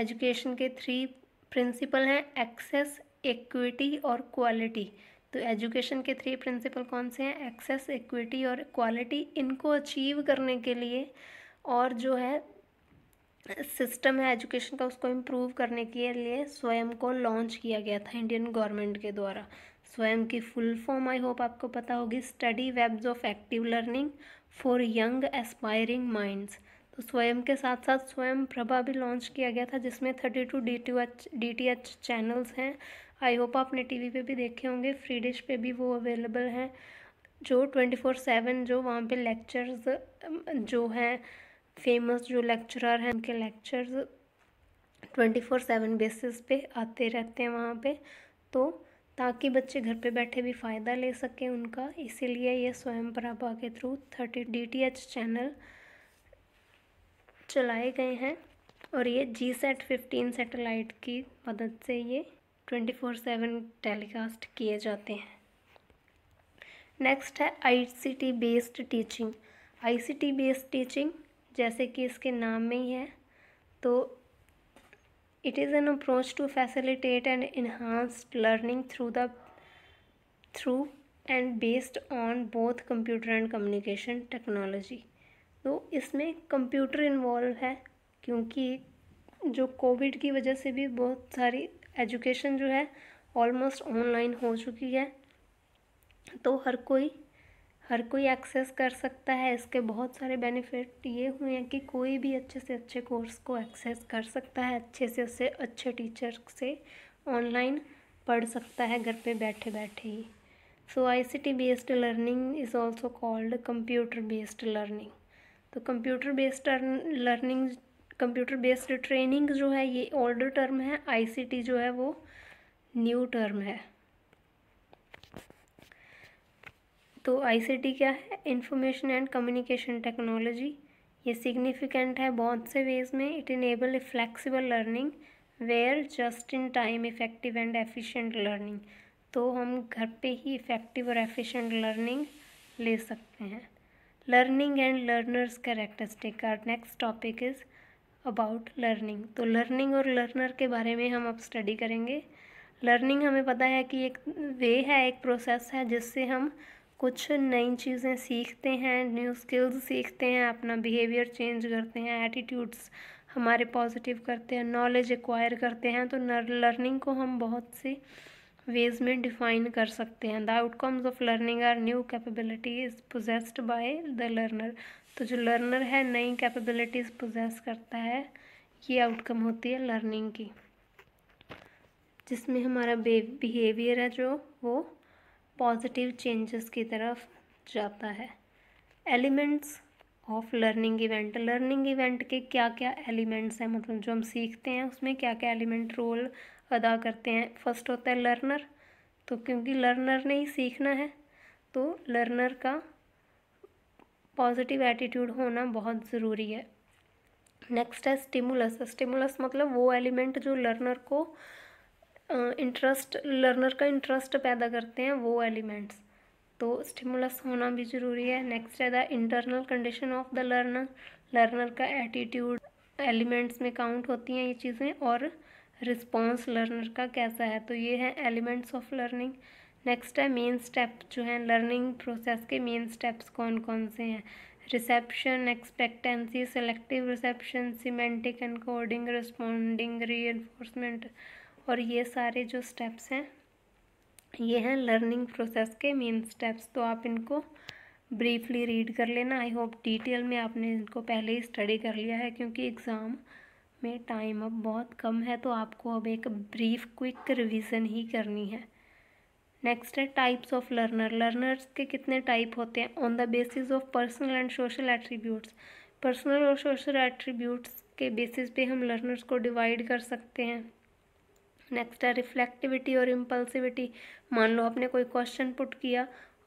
एजुकेशन के थ्री प्रिंसिपल हैं एक्सेस इक्विटी और क्वालिटी तो एजुकेशन के थ्री प्रिंसिपल कौन से हैं एक्सेस इक्विटी और क्वालिटी इनको अचीव करने के लिए और जो है सिस्टम है एजुकेशन का उसको इम्प्रूव करने के लिए स्वयं को लॉन्च किया गया था इंडियन गवर्नमेंट के द्वारा स्वयं की फुल फॉर्म आई होप आपको पता होगी study webs of active learning for young aspiring minds तो स्वयं के साथ साथ स्वयं प्रभा भी लॉन्च किया गया था जिसमें thirty two D T H D T H channels हैं आई होप आपने वी पर भी देखे होंगे फ्री डिश पे भी वो अवेलेबल हैं जो ट्वेंटी फोर सेवन जो वहाँ पे लेक्चर्स जो हैं फेमस जो लेक्चरर हैं उनके lectures twenty four seven basis पे आते रहते हैं वहाँ पे तो ताकि बच्चे घर पे बैठे भी फ़ायदा ले सकें उनका इसीलिए ये स्वयं प्रभा के थ्रू थर्टी डी चैनल चलाए गए हैं और ये जी सेट फिफ्टीन सेटेलाइट की मदद से ये ट्वेंटी फोर सेवन टेलीकास्ट किए जाते हैं नेक्स्ट है ICT based teaching ICT based teaching जैसे कि इसके नाम में ही है तो it is an approach to facilitate and enhanced learning through the through and based on both computer and communication technology तो इसमें कंप्यूटर इन्वॉल्व है क्योंकि जो कोविड की वजह से भी बहुत सारी एजुकेशन जो है ऑलमोस्ट ऑनलाइन हो चुकी है तो हर कोई हर कोई एक्सेस कर सकता है इसके बहुत सारे बेनिफिट ये हुए हैं कि कोई भी अच्छे से अच्छे कोर्स को एक्सेस कर सकता है अच्छे से उससे अच्छे टीचर से ऑनलाइन पढ़ सकता है घर पे बैठे बैठे ही so I C T based learning is also called computer based learning तो computer based learning computer based training जो है ये ओल्डर टर्म है आई सी टी जो है वो न्यू टर्म है तो आईसीटी क्या है इंफॉर्मेशन एंड कम्युनिकेशन टेक्नोलॉजी ये सिग्निफिकेंट है बहुत से वेज में it enable a flexible learning where just in time effective and efficient learning तो हम घर पे ही इफेक्टिव और एफिशिएंट लर्निंग ले सकते हैं learning and learners characteristic are next topic is about learning तो लर्निंग और लर्नर के बारे में हम अब स्टडी करेंगे लर्निंग हमें पता है कि एक वे है एक प्रोसेस है जिससे हम कुछ नई चीज़ें सीखते हैं न्यू स्किल्स सीखते हैं अपना बिहेवियर चेंज करते हैं एटीट्यूड्स हमारे पॉजिटिव करते हैं नॉलेज एक्वायर करते हैं तो लर्निंग को हम बहुत से वेज में डिफाइन कर सकते हैं the outcomes of learning are new capability is possessed by the learner तो जो लर्नर है नई कैपेबिलिटीज़ पोजेस करता है ये आउटकम होती है लर्निंग की जिसमें हमारा बिहेवियर है जो वो पॉजिटिव चेंजेस की तरफ जाता है elements of learning event learning event के क्या क्या एलिमेंट्स हैं मतलब जो हम सीखते हैं उसमें क्या क्या एलिमेंट रोल अदा करते हैं फर्स्ट होता है लर्नर तो क्योंकि लर्नर ने ही सीखना है तो लर्नर का पॉजिटिव एटीट्यूड होना बहुत ज़रूरी है नेक्स्ट है स्टिमुलस स्टिमुलस मतलब वो एलिमेंट जो लर्नर को इंटरेस्ट लर्नर का इंटरेस्ट पैदा करते हैं वो एलिमेंट्स तो स्टिमुलस होना भी ज़रूरी है नेक्स्ट है the internal condition of the learner learner का एटीट्यूड एलिमेंट्स में काउंट होती हैं ये चीज़ें और रिस्पॉन्स लर्नर का कैसा है तो ये है एलिमेंट्स ऑफ लर्निंग नेक्स्ट है मेन स्टेप जो है लर्निंग प्रोसेस के मेन स्टेप्स कौन कौन से हैं reception expectancy selective reception semantic and coding responding reinforcement और ये सारे जो स्टेप्स हैं ये हैं लर्निंग प्रोसेस के मेन स्टेप्स तो आप इनको ब्रीफली रीड कर लेना आई होप डिटेल में आपने इनको पहले ही स्टडी कर लिया है क्योंकि एग्ज़ाम में टाइम अब बहुत कम है तो आपको अब एक ब्रीफ क्विक रिवीजन ही करनी है नेक्स्ट है टाइप्स ऑफ लर्नर लर्नर्स के कितने टाइप होते हैं on the basis of personal and social attributes personal और सोशल एट्रीब्यूट्स के बेसिस पे हम लर्नर्स को डिवाइड कर सकते हैं नेक्स्ट है रिफ्लेक्टिविटी और इम्पल्सिविटी मान लो आपने कोई क्वेश्चन पुट किया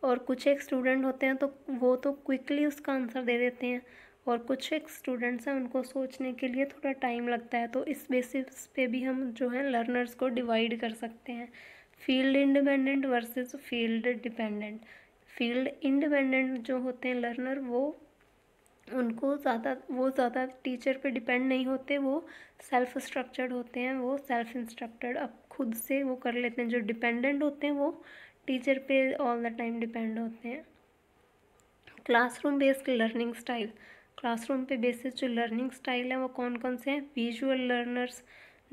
और कुछ एक स्टूडेंट होते हैं तो वो तो क्विकली उसका आंसर दे देते हैं और कुछ एक स्टूडेंट्स हैं उनको सोचने के लिए थोड़ा टाइम लगता है तो इस बेसिस पे भी हम जो है लर्नर्स को डिवाइड कर सकते हैं field independent versus field dependent field independent जो होते हैं लर्नर वो उनको ज़्यादा वो ज़्यादा टीचर पे डिपेंड नहीं होते वो सेल्फ स्ट्रक्चर्ड होते हैं वो सेल्फ इंस्ट्रक्टेड अब खुद से वो कर लेते हैं जो डिपेंडेंट होते हैं वो टीचर पे ऑल द टाइम डिपेंड होते हैं classroom based learning style classroom पे बेसिस जो लर्निंग स्टाइल है वो कौन कौन से हैं विजुअल लर्नर्स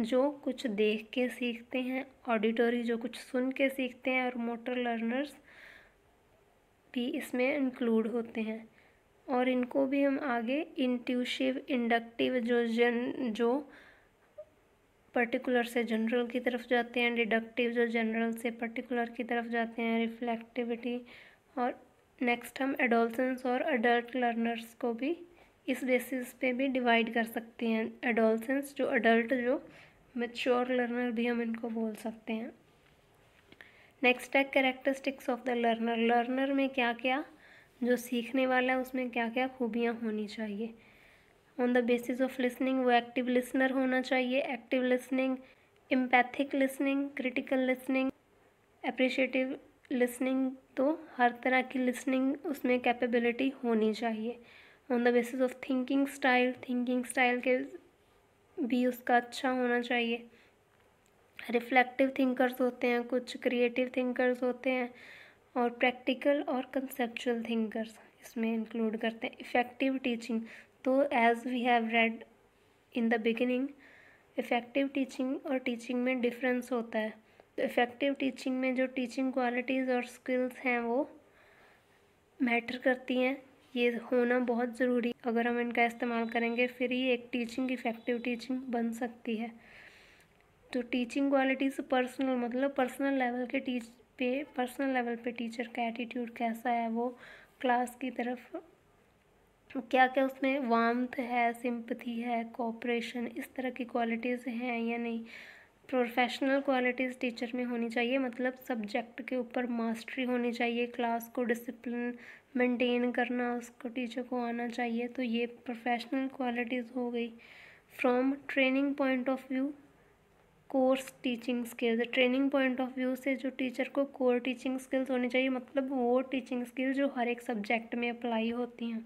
जो कुछ देख के सीखते हैं ऑडिटोरी जो कुछ सुन के सीखते हैं और मोटर लर्नर्स भी इसमें इंक्लूड होते हैं और इनको भी हम आगे इंट्यूशिव इंडक्टिव जो जन जो पर्टिकुलर से जनरल की तरफ जाते हैं डिडक्टिव जो जनरल से पर्टिकुलर की तरफ जाते हैं रिफ्लेक्टिविटी और नेक्स्ट हम एडोलसेंस और अडल्ट लर्नर्स को भी इस बेसिस पे भी डिवाइड कर सकते हैं एडोलसेंस जो अडल्ट जो मेच्योर लर्नर भी हम इनको बोल सकते हैं नेक्स्ट है characteristics of the learner learner में क्या क्या जो सीखने वाला है उसमें क्या क्या खूबियाँ होनी चाहिए on the basis of listening वो एक्टिव लिसनर होना चाहिए active listening empathic listening critical listening appreciative listening तो हर तरह की लिसनिंग उसमें कैपेबिलिटी होनी चाहिए on the basis of thinking style thinking style के भी उसका अच्छा होना चाहिए रिफ्लेक्टिव थिंकर्स होते हैं कुछ क्रिएटिव थिंकर्स होते हैं और प्रैक्टिकल और कंसेप्चुअल थिंकर्स इसमें इंक्लूड करते हैं इफ़ेक्टिव टीचिंग तो as we have read in the beginning effective teaching और टीचिंग में डिफरेंस होता है तो इफ़ेक्टिव टीचिंग में जो टीचिंग क्वालिटीज़ और स्किल्स हैं वो मैटर करती हैं ये होना बहुत ज़रूरी अगर हम इनका इस्तेमाल करेंगे फिर ही एक टीचिंग इफ़ेक्टिव टीचिंग बन सकती है तो टीचिंग क्वालिटीज़ पर्सनल मतलब पर्सनल लेवल के टीच पे पर्सनल लेवल पे टीचर का एटीट्यूड कैसा है वो क्लास की तरफ क्या क्या उसमें वार्मथ है सिंपथी है कोऑपरेशन इस तरह की क्वालिटीज़ हैं या नहीं प्रोफेशनल क्वालिटीज़ टीचर में होनी चाहिए मतलब सब्जेक्ट के ऊपर मास्टरी होनी चाहिए क्लास को डिसिप्लिन मेंटेन करना उसको टीचर को आना चाहिए तो ये प्रोफेशनल क्वालिटीज़ हो गई from training point of view course teaching skills training point of view से जो टीचर को कोर टीचिंग स्किल्स होनी चाहिए मतलब वो टीचिंग स्किल जो हर एक सब्जेक्ट में अप्लाई होती हैं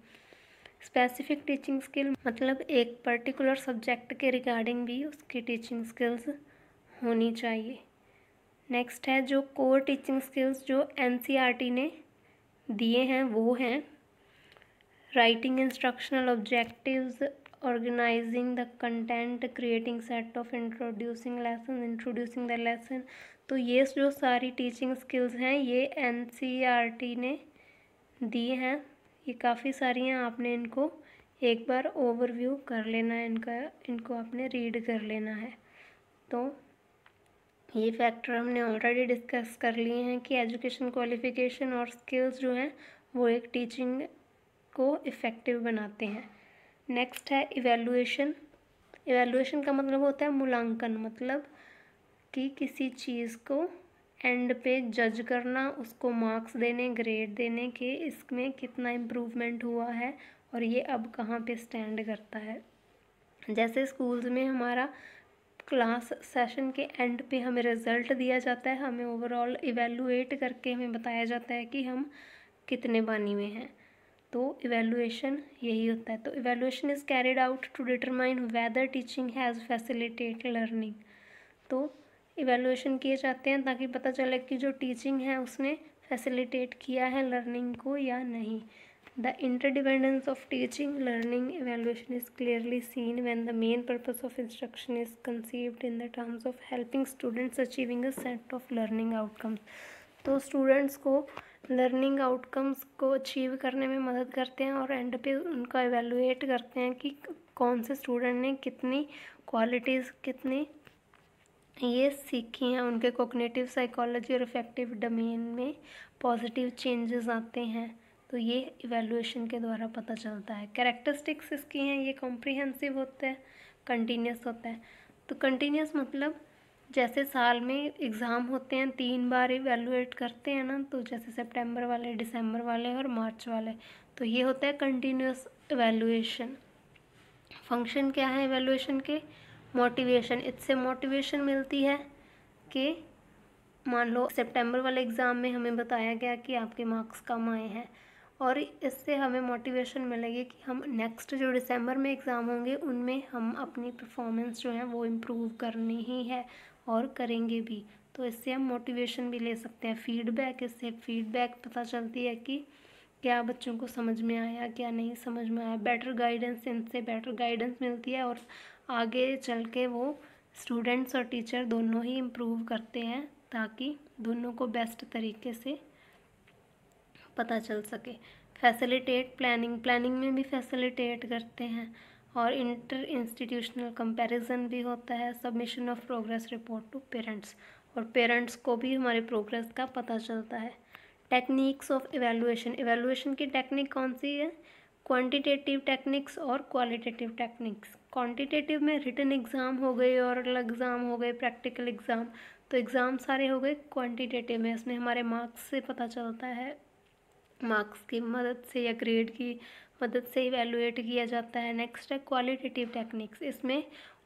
स्पेसिफिक टीचिंग स्किल मतलब एक पर्टिकुलर सब्जेक्ट के रिगार्डिंग भी उसकी टीचिंग स्किल्स होनी चाहिए नेक्स्ट है जो कोर टीचिंग स्किल्स जो एन e ने दिए हैं वो हैं writing instructional objectives organising the content creating set of introducing lesson introducing the lesson तो ये जो सारी टीचिंग स्किल्स हैं ये एन e ने दी हैं ये काफ़ी सारी हैं आपने इनको एक बार ओवरव्यू कर लेना है इनका इनको आपने रीड कर लेना है तो ये फैक्टर हमने ऑलरेडी डिस्कस कर लिए हैं कि एजुकेशन क्वालिफिकेशन और स्किल्स जो हैं वो एक टीचिंग को इफ़ेक्टिव बनाते हैं नेक्स्ट है इवेलुएशन इवेलुएशन का मतलब होता है मूल्यांकन मतलब कि किसी चीज़ को एंड पे जज करना उसको मार्क्स देने ग्रेड देने के इसमें कितना इम्प्रूवमेंट हुआ है और ये अब कहाँ पे स्टैंड करता है जैसे स्कूल्स में हमारा क्लास सेशन के एंड पे हमें रिज़ल्ट दिया जाता है हमें ओवरऑल इवेलुएट करके हमें बताया जाता है कि हम कितने बानी में हैं तो इवेलुएशन यही होता है तो evaluation is carried out to determine whether teaching has facilitate learning तो इवेलुएशन किए जाते हैं ताकि पता चले कि जो टीचिंग है उसने फैसिलिटेट किया है लर्निंग को या नहीं the interdependence of teaching learning evaluation is clearly seen when the main purpose of instruction is conceived in the terms of helping students achieving a set of learning outcomes तो students को learning outcomes को achieve करने में मदद करते हैं और and पे उनका एवेलुएट करते हैं कि कौन से स्टूडेंट ने कितनी क्वालिटीज़ कितनी ये सीखी हैं उनके कोकनेटिव साइकोलॉजी और इफेक्टिव डोमेन में पॉजिटिव चेंजेस आते हैं तो ये इवेलुएशन के द्वारा पता चलता है कैरेक्टरिस्टिक्स इसकी हैं ये कॉम्प्रिहेंसिव होता है कंटिन्यूस होता है तो कंटिन्यूस मतलब जैसे साल में एग्ज़ाम होते हैं तीन बार इवेलुएट करते हैं ना तो जैसे सितंबर वाले दिसंबर वाले और मार्च वाले तो ये होता है कंटिन्यूस इवेलुएशन फंक्शन क्या है इवेलुएशन के मोटिवेशन इससे मोटिवेशन मिलती है कि मान लो सितंबर वाले एग्ज़ाम में हमें बताया गया कि आपके मार्क्स कम आए हैं और इससे हमें मोटिवेशन मिलेगी कि हम नेक्स्ट जो दिसंबर में एग्ज़ाम होंगे उनमें हम अपनी परफॉर्मेंस जो है वो इम्प्रूव करनी ही है और करेंगे भी तो इससे हम मोटिवेशन भी ले सकते हैं फीडबैक इससे फीडबैक पता चलती है कि क्या बच्चों को समझ में आया क्या नहीं समझ में आया बेटर गाइडेंस इनसे बेटर गाइडेंस मिलती है और आगे चल के वो स्टूडेंट्स और टीचर दोनों ही इम्प्रूव करते हैं ताकि दोनों को बेस्ट तरीके से पता चल सके फैसिलिटेट प्लानिंग प्लानिंग में भी फैसिलिटेट करते हैं और इंटर इंस्टीट्यूशनल कंपैरिजन भी होता है submission of progress report to parents और पेरेंट्स को भी हमारे प्रोग्रेस का पता चलता है टेक्निक्स ऑफ एवेलुएशन एवेलुएशन की टेक्निक कौन सी है क्वांटिटेटिव टेक्निक्स और क्वालिटेटिव टेक्निक्स क्वांटिटेटिव में रिटर्न एग्ज़ाम हो गए और एग्ज़ाम हो गए प्रैक्टिकल एग्ज़ाम तो एग्ज़ाम सारे हो गए क्वांटिटेटिव में इसमें हमारे मार्क्स से पता चलता है मार्क्स की मदद से या ग्रेड की मदद से इवेलुएट किया जाता है नेक्स्ट है क्वालिटेटिव टेक्निक्स इसमें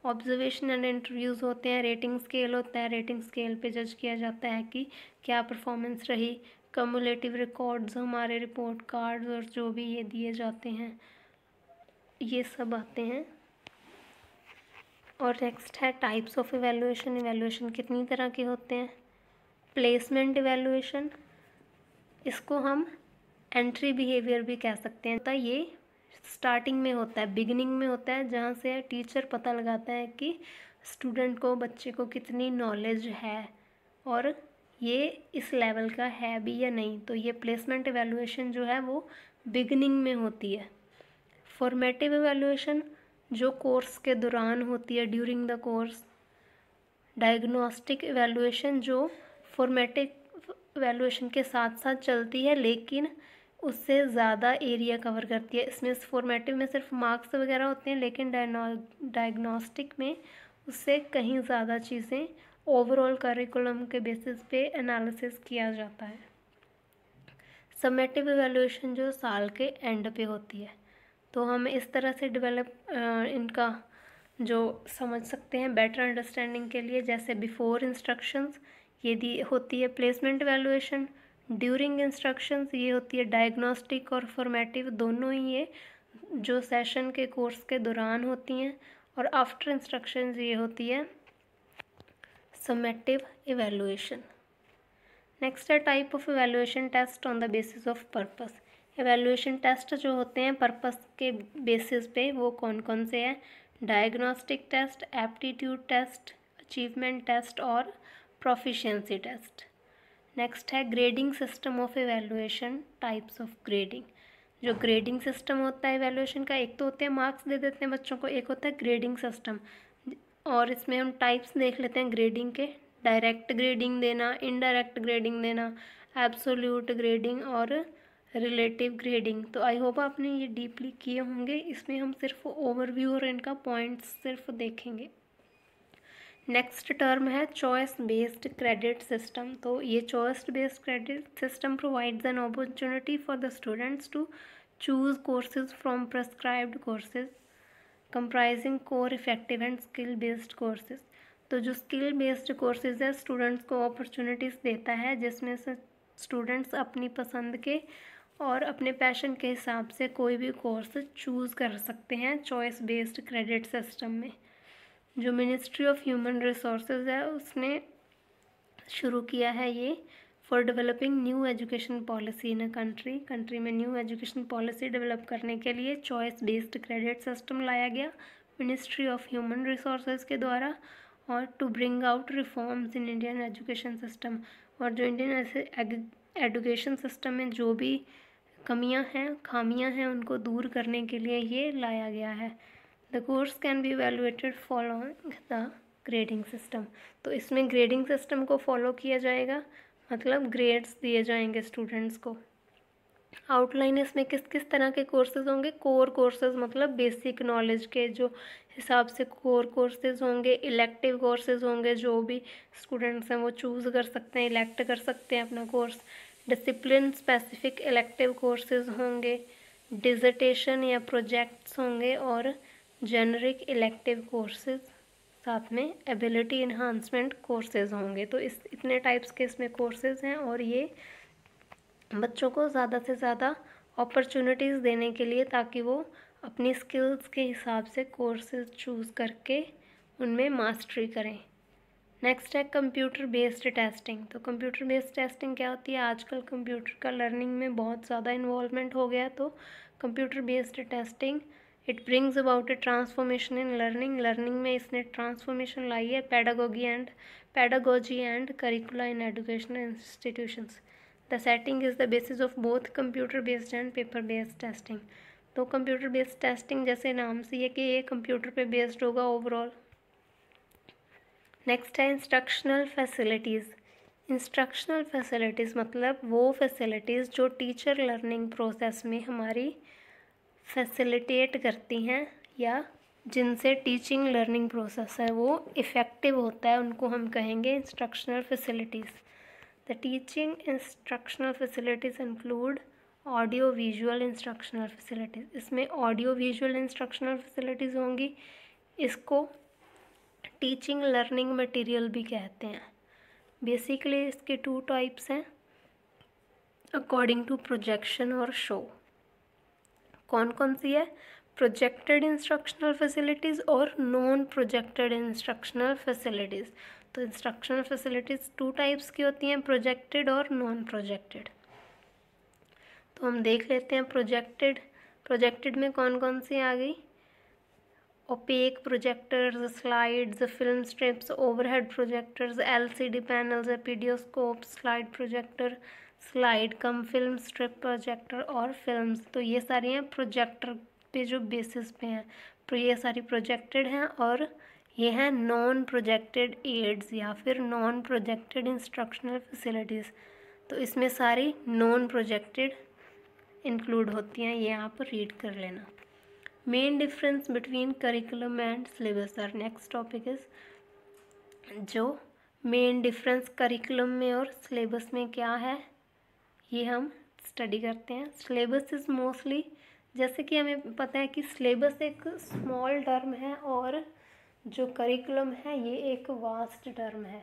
ऑब्जर्वेशन एंड इंटरव्यूज़ होते हैं रेटिंग स्केल होता है रेटिंग स्केल पे जज किया जाता है कि क्या परफॉर्मेंस रही कम्युलेटिव रिकॉर्ड्स हमारे रिपोर्ट कार्ड्स और जो भी ये दिए जाते हैं ये सब आते हैं और नेक्स्ट है टाइप्स ऑफ इवेलुएशन इवेलुएशन कितनी तरह के होते हैं प्लेसमेंट इवेलुएशन इसको हम एंट्री बिहेवियर भी कह सकते हैं तो ये स्टार्टिंग में होता है बिगनिंग में होता है जहाँ से टीचर पता लगाता है कि स्टूडेंट को बच्चे को कितनी नॉलेज है और ये इस लेवल का है भी या नहीं तो ये प्लेसमेंट एवेलुएशन जो है वो बिगनिंग में होती है फॉर्मेटिव एवेलुएशन जो कोर्स के दौरान होती है during the course diagnostic evaluation जो फॉर्मेटिव एवेलुएशन के साथ साथ चलती है लेकिन उससे ज़्यादा एरिया कवर करती है इसमें इस फॉर्मेटिव में सिर्फ मार्क्स वगैरह होते हैं लेकिन डायग्नोस्टिक में उससे कहीं ज़्यादा चीज़ें ओवरऑल करिकुलम के बेसिस पे एनालिसिस किया जाता है समेटिव एवेल्यूशन जो साल के एंड पे होती है तो हम इस तरह से डेवलप इनका जो समझ सकते हैं बेटर अंडरस्टैंडिंग के लिए जैसे बिफोर इंस्ट्रक्शंस ये दी होती है प्लेसमेंट वैल्यूएशन ड्यूरिंग इंस्ट्रक्शंस ये होती है डायग्नोस्टिक और फॉर्मेटिव दोनों ही ये जो सेशन के कोर्स के दौरान होती हैं और आफ्टर इंस्ट्रक्शंस ये होती है समेटिव इवेलुएशन नेक्स्ट है type of evaluation test on the basis of purpose evaluation test जो होते हैं पर्पस के बेसिस पे वो कौन कौन से हैं diagnostic test aptitude test achievement test और प्रोफिशेंसी टेस्ट नेक्स्ट है grading system of evaluation types of grading जो ग्रेडिंग सिस्टम होता है एवेलुएशन का एक तो होते हैं मार्क्स दे देते हैं बच्चों को एक होता है ग्रेडिंग सिस्टम और इसमें हम टाइप्स देख लेते हैं ग्रेडिंग के डायरेक्ट ग्रेडिंग देना इनडायरेक्ट ग्रेडिंग देना एब्सोल्यूट ग्रेडिंग और रिलेटिव ग्रेडिंग तो आई होप आपने ये डीपली किए होंगे इसमें हम सिर्फ ओवरव्यू और इनका पॉइंट्स सिर्फ देखेंगे नेक्स्ट टर्म है चॉइस बेस्ड क्रेडिट सिस्टम तो ये choice based credit system provides an opportunity for the students to choose courses from prescribed courses comprising core effective and skill based courses तो जो skill based courses है students को opportunities देता है जिसमें से स्टूडेंट्स अपनी पसंद के और अपने पैशन के हिसाब से कोई भी कोर्स चूज़ कर सकते हैं चॉइस बेस्ड क्रेडिट सिस्टम में जो मिनिस्ट्री ऑफ ह्यूमन रिसोर्स है उसने शुरू किया है ये for developing new education policy in a country country में न्यू एजुकेशन पॉलिसी डेवलप करने के लिए चॉइस बेस्ड क्रेडिट सिस्टम लाया गया मिनिस्ट्री ऑफ ह्यूमन रिसोर्स के द्वारा और to bring out reforms in Indian education system और जो इंडियन एजुकेशन सिस्टम में जो भी कमियां हैं खामियां हैं उनको दूर करने के लिए ये लाया गया है the course can be valuated following the grading system तो इसमें ग्रेडिंग सिस्टम को फॉलो किया जाएगा मतलब ग्रेड्स दिए जाएंगे स्टूडेंट्स को आउटलाइन इसमें किस किस तरह के कोर्सेज होंगे कोर कोर्सेज मतलब बेसिक नॉलेज के जो हिसाब से कोर कोर्सेज होंगे इलेक्टिव कोर्सेज होंगे जो भी स्टूडेंट्स हैं वो चूज़ कर सकते हैं इलेक्ट कर सकते हैं अपना course discipline specific elective courses होंगे डिजिटेशन या प्रोजेक्ट्स होंगे और जेनरिक इलेक्टिव कोर्सेज साथ में एबिलिटी इन्हांसमेंट कोर्सेज होंगे तो इस इतने टाइप्स के इसमें कोर्सेज हैं और ये बच्चों को ज़्यादा से ज़्यादा अपॉर्चुनिटीज़ देने के लिए ताकि वो अपनी स्किल्स के हिसाब से कोर्सेज चूज़ करके उनमें मास्टरी करें नेक्स्ट है कंप्यूटर बेस्ड टेस्टिंग तो कंप्यूटर बेस्ड टेस्टिंग क्या होती है आजकल कंप्यूटर का लर्निंग में बहुत ज़्यादा इन्वॉलमेंट हो गया तो computer based testing it brings about a transformation in learning learning में इसने ट्रांसफॉर्मेशन लाई है pedagogy and pedagogy and curricula in educational institutions the setting is the basis of both computer based and paper based testing तो computer based testing जैसे नाम से ये कि ये कंप्यूटर पे बेस्ड होगा ओवरऑल नेक्स्ट है इंस्ट्रक्शनल फैसिलिटीज़ इंस्ट्रक्शनल फैसिलिटीज़ मतलब वो फैसिलिटीज़ जो टीचर लर्निंग प्रोसेस में हमारी फैसिलिटेट करती हैं या जिनसे टीचिंग लर्निंग प्रोसेस है वो इफ़ेक्टिव होता है उनको हम कहेंगे instructional facilities the teaching instructional facilities include audio visual instructional facilities इसमें ऑडियो विजुअल इंस्ट्रक्शनल फैसिलिटीज़ होंगी इसको टीचिंग लर्निंग मटेरियल भी कहते हैं बेसिकली इसके टू टाइप्स हैं अकॉर्डिंग टू प्रोजेक्शन और शो कौन कौन सी है प्रोजेक्टेड इंस्ट्रक्शनल फैसिलिटीज़ और नॉन प्रोजेक्टेड इंस्ट्रक्शनल फैसिलिटीज़ तो इंस्ट्रक्शनल फैसिलिटीज़ टू टाइप्स की होती हैं प्रोजेक्टेड और नॉन प्रोजेक्टेड तो हम देख लेते हैं प्रोजेक्टेड प्रोजेक्टेड में कौन कौन सी आ गई opaque projectors slides film strips overhead projectors LCD panels epidiascope slide projector slide cum film strip projector और फिल्म्स तो ये सारी हैं प्रोजेक्टर पे जो बेसिस पे हैं तो ये सारी प्रोजेक्टेड हैं और ये हैं नॉन प्रोजेक्टेड एड्स या फिर नॉन प्रोजेक्टेड इंस्ट्रक्शनल फैसिलिटीज़ तो इसमें सारी नॉन प्रोजेक्टेड इंक्लूड होती हैं ये आप रीड कर लेना main difference between curriculum and syllabus are next topic is जो मेन डिफरेंस करिकुलम में और सिलेबस में क्या है ये हम स्टडी करते हैं सिलेबस इज़ मोस्टली जैसे कि हमें पता है कि सिलेबस एक स्मॉल टर्म है और जो करिकुलम है ये एक वास्ट टर्म है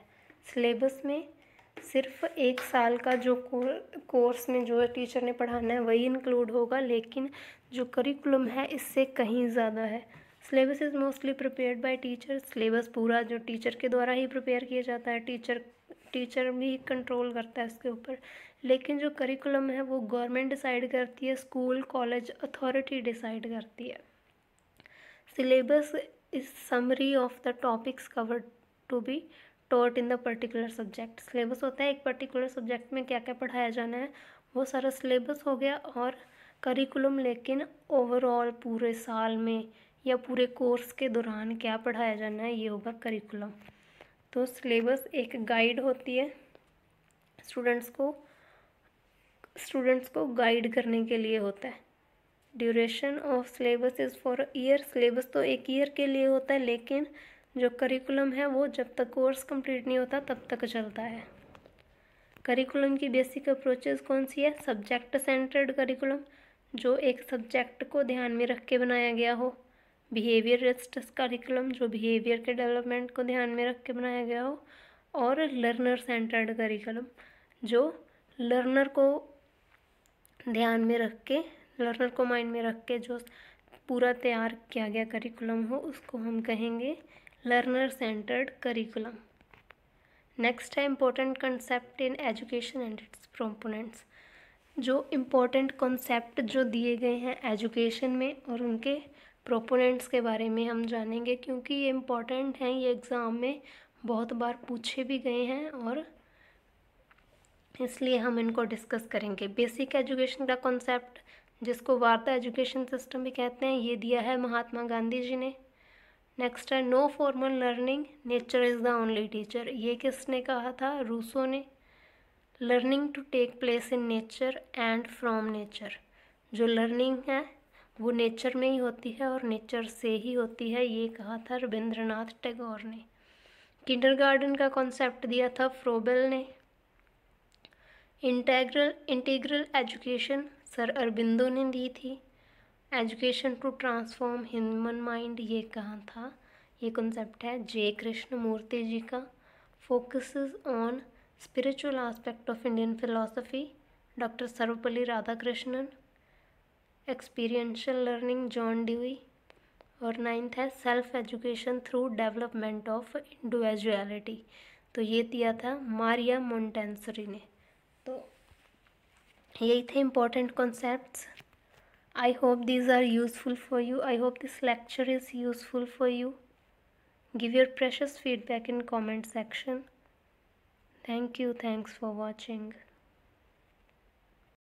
सिलेबस में सिर्फ एक साल का जो कोर्स में जो टीचर ने पढ़ाना है वही इंक्लूड होगा लेकिन जो करिकुलम है इससे कहीं ज़्यादा है syllabus is mostly prepared by teacher syllabus पूरा जो टीचर के द्वारा ही प्रिपेयर किया जाता है टीचर टीचर भी कंट्रोल करता है उसके ऊपर लेकिन जो करिकुलम है वो गवर्नमेंट डिसाइड करती है स्कूल कॉलेज अथॉरिटी डिसाइड करती है syllabus is summary of the topics covered to be taught in the particular subject syllabus होता है एक पर्टिकुलर सब्जेक्ट में क्या क्या पढ़ाया जाना है वो सारा सिलेबस हो गया और करिकुलम लेकिन ओवरऑल पूरे साल में या पूरे कोर्स के दौरान क्या पढ़ाया जाना है ये होगा करिकुलम तो सिलेबस एक गाइड होती है स्टूडेंट्स को स्टूडेंट्स को गाइड करने के लिए होता है duration of syllabus is for year syllabus तो एक ईयर के लिए होता है लेकिन जो करिकुलम है वो जब तक कोर्स कंप्लीट नहीं होता तब तक चलता है करिकुलम की बेसिक अप्रोचेज कौन सी है सब्जेक्ट सेंटर्ड करिकुलम जो एक सब्जेक्ट को ध्यान में रख के बनाया गया हो बिहेवियर रेस्टस करिकुलम जो बिहेवियर के डेवलपमेंट को ध्यान में रख के बनाया गया हो और लर्नर सेंटर्ड करिकुलम जो लर्नर को ध्यान में रख के लर्नर को माइंड में रख के जो पूरा तैयार किया गया करिकुलम हो उसको हम कहेंगे लर्नर सेंटर्ड करिकुलम नेक्स्ट है important concept in education and its proponents जो इम्पोर्टेंट कॉन्सेप्ट जो दिए गए हैं एजुकेशन में और उनके प्रोपोनेंट्स के बारे में हम जानेंगे क्योंकि ये इम्पोर्टेंट हैं ये एग्ज़ाम में बहुत बार पूछे भी गए हैं और इसलिए हम इनको डिस्कस करेंगे बेसिक एजुकेशन का कॉन्सेप्ट जिसको वार्ता एजुकेशन सिस्टम भी कहते हैं ये दिया है महात्मा गांधी जी ने नेक्स्ट है no formal learning nature is the only teacher ये किसने कहा था रूसो ने learning to take place in nature and from nature जो लर्निंग है वो नेचर में ही होती है और नेचर से ही होती है ये कहा था रविंद्रनाथ टैगोर ने किंडरगार्डन का कॉन्सेप्ट दिया था फ्रोबेल ने integral integral education sir Aurobindo ने दी थी education to transform human mind ये कहा था ये कॉन्सेप्ट है जय कृष्ण मूर्ति जी का focus on spiritual aspect of Indian philosophy doctor Sarvepalli Radhakrishnan experiential learning John Dewey और नाइन्थ है self education through development of individuality तो ये दिया था मारिया मोन्टेंसरी ने यही थे important concepts I hope these are useful for you I hope this lecture is useful for you give your precious feedback in comment section thank you thanks for watching